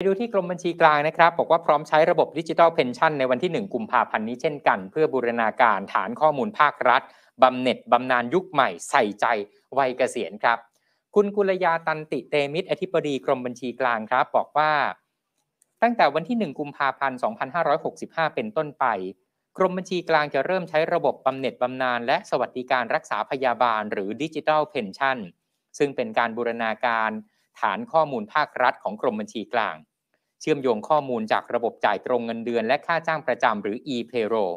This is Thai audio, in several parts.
ไปดูที่กรมบัญชีกลางนะครับ บอกว่าพร้อมใช้ระบบดิจิทัลเพนชั่นในวันที่1กุมภาพันธ์นี้เช่นกัน เพื่อบูรณาการฐานข้อมูลภาครัฐบำเหน็จบำนาญยุคใหม่ใส่ใจ วัยเกษียณครับ คุณกุลยาตันติเตมิตรอธิบดีกรมบัญชีกลางครับบอกว่า ตั้งแต่วันที่1กุมภาพันธ์ 2565 เป็นต้นไป กรมบัญชีกลางจะเริ่มใช้ระบบบำเหน็จบำนาญและสวัสดิการรักษาพยาบาล หรือดิจิทัลเพนชั่นซึ่งเป็นการบูรณาการ ฐานข้อมูลภาครัฐ ของกรมบัญชีกลางเชื่อมโยงข้อมูลจากระบบจ่ายตรงเงินเดือนและค่าจ้างประจำหรือ e-payroll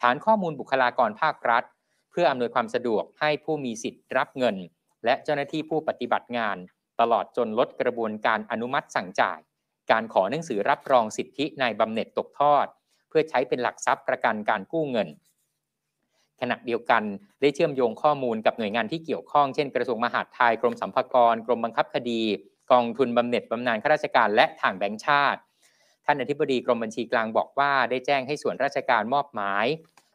ฐานข้อมูลบุคลากรภาครัฐ เพื่ออำนวยความสะดวกให้ผู้มีสิทธิ์รับเงิน และเจ้าหน้าที่ผู้ปฏิบัติงานตลอดจนลดกระบวนการอนุมัติสั่งจ่าย การขอหนังสือรับรองสิทธิในบำเหน็จตกทอด เพื่อใช้เป็นหลักทรัพย์ประกันการกู้เงิน ขณะเดียวกันได้เชื่อมโยงข้อมูลกับหน่วยงานที่เกี่ยวข้องเช่นกระทรวงมหาดไทย กรมสัมัากรกรมบังคับคดีกองทุนบำเหน็จบำนาญข้าราชการและทางแบงก์ชาติ ท่านอธิบดีกรมบัญชีกลางบอกว่า ได้แจ้งให้ส่วนราชการมอบหมาย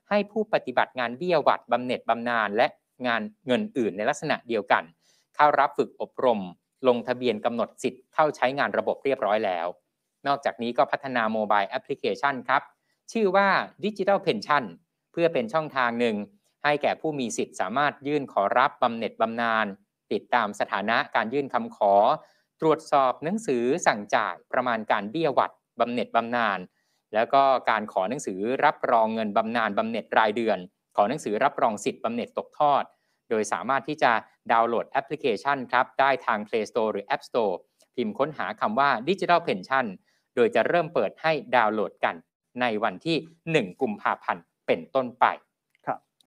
ให้ผู้ปฏิบัติงานเบี้ยวัดบำเหน็จบำนาญและงานเงินอื่นในลักษณะเดียวกัน เข้ารับฝึกอบรม ลงทะเบียนกำหนดสิทธิ์เข้าใช้งานระบบเรียบร้อยแล้ว นอกจากนี้ก็พัฒนาโมบายแอปพลิเคชันครับชื่อว่าดิจิทัลเพนชั่นเพื่อเป็นช่องทางหนึ่ง ให้แก่ผู้มีสิทธิ์สามารถยื่นขอรับบำเหน็จบำนาญติดตามสถานะการยื่นคำขอตรวจสอบหนังสือสั่งจ่ายประมาณการเบี้ยวัด บำเหน็จบำนาญแล้วก็การขอหนังสือรับรองเงินบำนาญบำเหน็จรายเดือน ขอหนังสือรับรองสิทธิ์ บำเหน็จตกทอด โดยสามารถที่จะดาวน์โหลดแอปพลิเคชันครับ ได้ทาง Play Store หรือ App Store พิมพ์ค้นหาคำว่า Digital Pension โดยจะเริ่มเปิดให้ดาวน์โหลดกัน ในวันที่1กุมภาพันธ์เป็นต้นไป